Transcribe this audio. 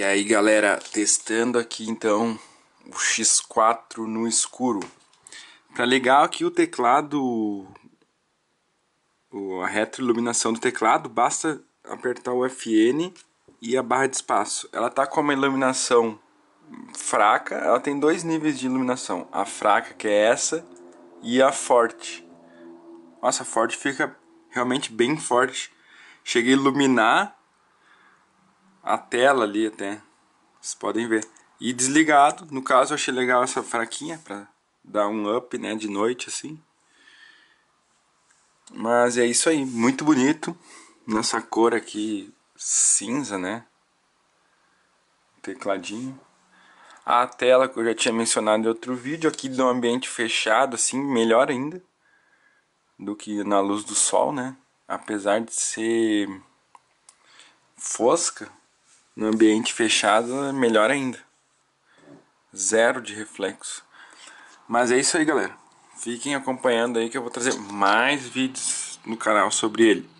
E aí galera, testando aqui então o X4 no escuro. Pra ligar aqui o teclado, a retroiluminação do teclado, basta apertar o FN e a barra de espaço. Ela tá com uma iluminação fraca, ela tem dois níveis de iluminação, a fraca que é essa e a forte. Nossa, a forte fica realmente bem forte. Cheguei a iluminar a tela ali até. Vocês podem ver. E desligado, no caso eu achei legal essa fraquinha para dar um up, né, de noite assim. Mas é isso aí, muito bonito nessa cor aqui cinza, né? Tecladinho. A tela que eu já tinha mencionado em outro vídeo, aqui de um ambiente fechado assim, melhor ainda do que na luz do sol, né? Apesar de ser fosca, no ambiente fechado, é melhor ainda. Zero de reflexo. Mas é isso aí, galera. Fiquem acompanhando aí que eu vou trazer mais vídeos no canal sobre ele.